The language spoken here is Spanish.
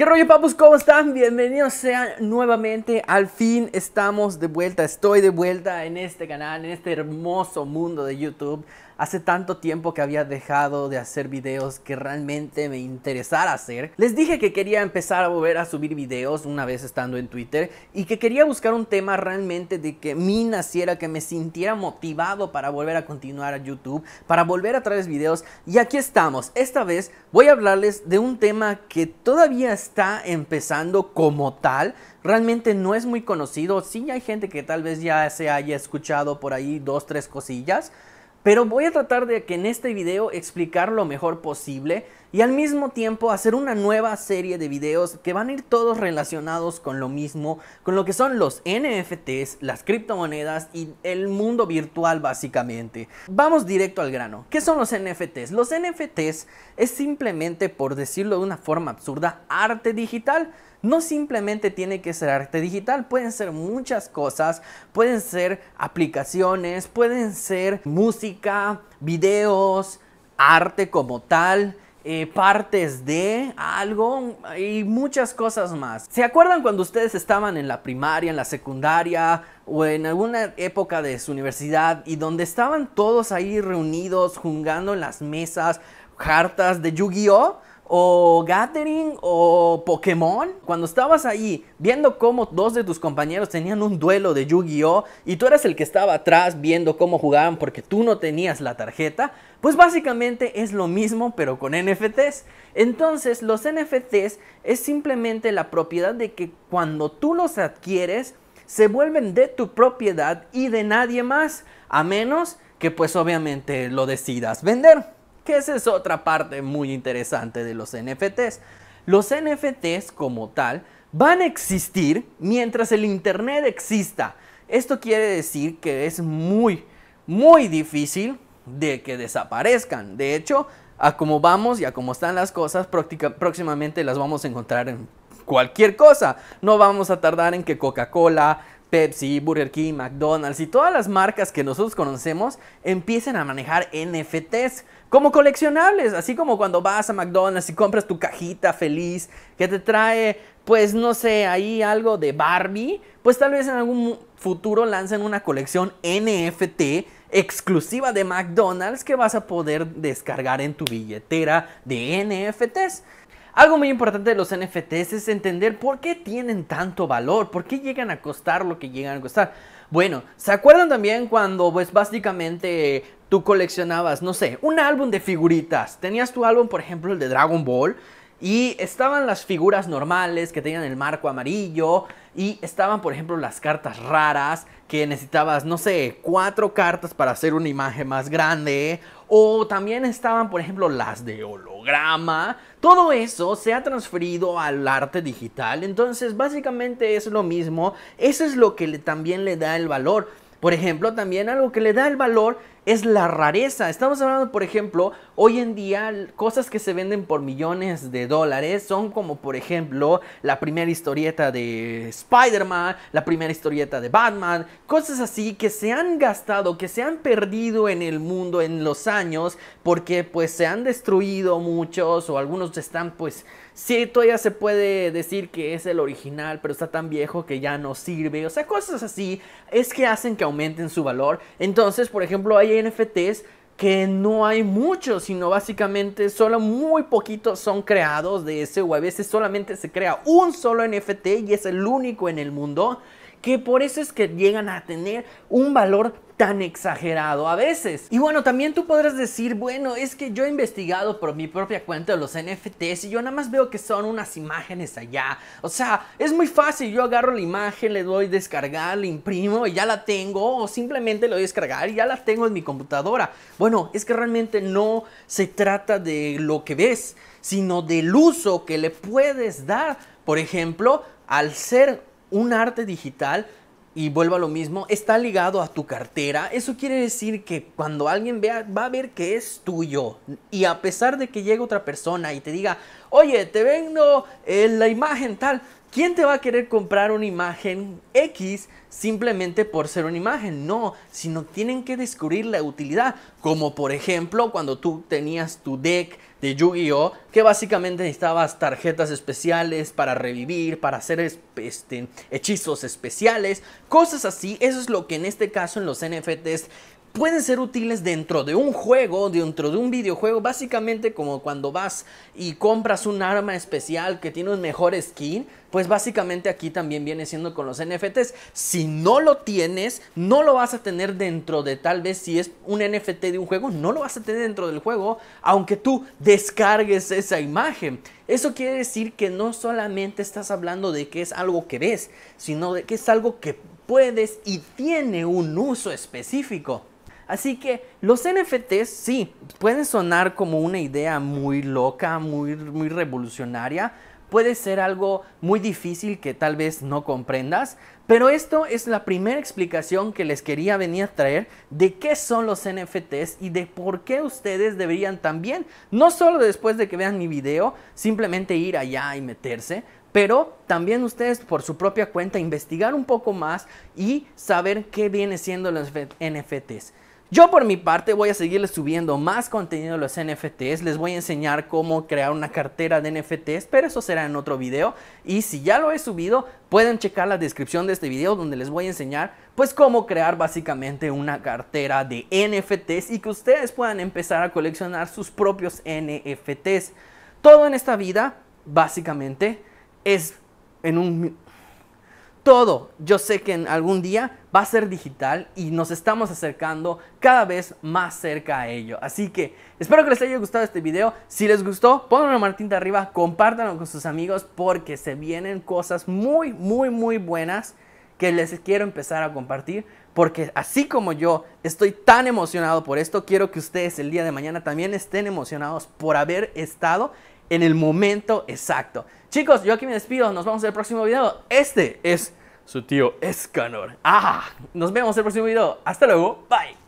¿Qué rollo, papus? ¿Cómo están? Bienvenidos sean nuevamente. Al fin estamos de vuelta. Estoy de vuelta en este canal, en este hermoso mundo de YouTube hace tanto tiempo que había dejado de hacer videos que realmente me interesara hacer. Les dije que quería empezar a volver a subir videos una vez estando en Twitter y que quería buscar un tema realmente de que me naciera, que me sintiera motivado para volver a continuar a YouTube, para volver a traer videos. Y aquí estamos. Esta vez voy a hablarles de un tema que todavía está empezando como tal. Realmente no es muy conocido. Sí hay gente que tal vez ya se haya escuchado por ahí dos, tres cosillas pero voy a tratar de que en este video explicar lo mejor posible y al mismo tiempo hacer una nueva serie de videos que van a ir todos relacionados con lo mismo, con lo que son los NFTs, las criptomonedas y el mundo virtual básicamente. Vamos directo al grano. ¿Qué son los NFTs? Los NFTs es simplemente, por decirlo de una forma absurda, arte digital. No simplemente tiene que ser arte digital, pueden ser muchas cosas, pueden ser aplicaciones, pueden ser música, videos, arte como tal. Eh, partes de algo y muchas cosas más. ¿Se acuerdan cuando ustedes estaban en la primaria, en la secundaria o en alguna época de su universidad y donde estaban todos ahí reunidos, jugando en las mesas, cartas de Yu-Gi-Oh? o Gathering o Pokémon. Cuando estabas ahí viendo cómo dos de tus compañeros tenían un duelo de Yu-Gi-Oh y tú eras el que estaba atrás viendo cómo jugaban porque tú no tenías la tarjeta, pues básicamente es lo mismo pero con NFTs. Entonces los NFTs es simplemente la propiedad de que cuando tú los adquieres se vuelven de tu propiedad y de nadie más, a menos que pues obviamente lo decidas vender que esa es otra parte muy interesante de los NFTs. Los NFTs como tal van a existir mientras el Internet exista. Esto quiere decir que es muy, muy difícil de que desaparezcan. De hecho, a como vamos y a cómo están las cosas, próximamente las vamos a encontrar en cualquier cosa. No vamos a tardar en que Coca-Cola, Pepsi, Burger King, McDonald's y todas las marcas que nosotros conocemos empiecen a manejar NFTs como coleccionables, así como cuando vas a McDonald's y compras tu cajita feliz que te trae, pues no sé, ahí algo de Barbie, pues tal vez en algún futuro lancen una colección NFT exclusiva de McDonald's que vas a poder descargar en tu billetera de NFTs. Algo muy importante de los NFTs es entender por qué tienen tanto valor, por qué llegan a costar lo que llegan a costar. Bueno, ¿se acuerdan también cuando pues básicamente tú coleccionabas, no sé, un álbum de figuritas. Tenías tu álbum, por ejemplo, el de Dragon Ball. Y estaban las figuras normales que tenían el marco amarillo. Y estaban, por ejemplo, las cartas raras que necesitabas, no sé, cuatro cartas para hacer una imagen más grande. O también estaban, por ejemplo, las de holograma. Todo eso se ha transferido al arte digital. Entonces, básicamente es lo mismo. Eso es lo que también le da el valor. Por ejemplo, también algo que le da el valor es la rareza. Estamos hablando, por ejemplo, hoy en día cosas que se venden por millones de dólares son como, por ejemplo, la primera historieta de Spider-Man, la primera historieta de Batman, cosas así que se han gastado, que se han perdido en el mundo en los años porque pues se han destruido muchos o algunos están pues si todavía se puede decir que es el original, pero está tan viejo que ya no sirve. O sea, cosas así es que hacen que aumenten su valor. Entonces, por ejemplo, hay NFTs que no hay muchos, sino básicamente solo muy poquitos son creados de ese o a veces solamente se crea un solo NFT y es el único en el mundo que por eso es que llegan a tener un valor tan exagerado a veces. Y bueno, también tú podrás decir, bueno, es que yo he investigado por mi propia cuenta los NFTs y yo nada más veo que son unas imágenes allá. O sea, es muy fácil, yo agarro la imagen, le doy descargar, le imprimo y ya la tengo, o simplemente le doy descargar y ya la tengo en mi computadora. Bueno, es que realmente no se trata de lo que ves, sino del uso que le puedes dar. Por ejemplo, al ser un arte digital y vuelvo a lo mismo, está ligado a tu cartera. Eso quiere decir que cuando alguien vea, va a ver que es tuyo. Y a pesar de que llegue otra persona y te diga, oye, te vengo en eh, la imagen tal, ¿Quién te va a querer comprar una imagen X simplemente por ser una imagen? No, sino tienen que descubrir la utilidad. Como por ejemplo cuando tú tenías tu deck de Yu-Gi-Oh! que básicamente necesitabas tarjetas especiales para revivir, para hacer este, hechizos especiales, cosas así. Eso es lo que en este caso en los NFTs pueden ser útiles dentro de un juego, dentro de un videojuego, básicamente como cuando vas y compras un arma especial que tiene un mejor skin, pues básicamente aquí también viene siendo con los NFTs. Si no lo tienes, no lo vas a tener dentro de tal vez si es un NFT de un juego, no lo vas a tener dentro del juego, aunque tú descargues esa imagen. Eso quiere decir que no solamente estás hablando de que es algo que ves, sino de que es algo que puedes y tiene un uso específico. Así que los NFTs sí, pueden sonar como una idea muy loca, muy, muy revolucionaria, puede ser algo muy difícil que tal vez no comprendas, pero esto es la primera explicación que les quería venir a traer de qué son los NFTs y de por qué ustedes deberían también, no solo después de que vean mi video, simplemente ir allá y meterse, pero también ustedes por su propia cuenta investigar un poco más y saber qué viene siendo los NFTs. Yo por mi parte voy a seguirles subiendo más contenido de los NFTs, les voy a enseñar cómo crear una cartera de NFTs, pero eso será en otro video y si ya lo he subido pueden checar la descripción de este video donde les voy a enseñar pues cómo crear básicamente una cartera de NFTs y que ustedes puedan empezar a coleccionar sus propios NFTs. Todo en esta vida básicamente es en un todo yo sé que en algún día va a ser digital y nos estamos acercando cada vez más cerca a ello. Así que espero que les haya gustado este video. Si les gustó, ponen una martita arriba, compártanlo con sus amigos porque se vienen cosas muy, muy, muy buenas que les quiero empezar a compartir porque así como yo estoy tan emocionado por esto, quiero que ustedes el día de mañana también estén emocionados por haber estado en el momento exacto. Chicos, yo aquí me despido. Nos vemos en el próximo video. Este es su tío Escanor. ¡Ah! Nos vemos en el próximo video. Hasta luego. Bye.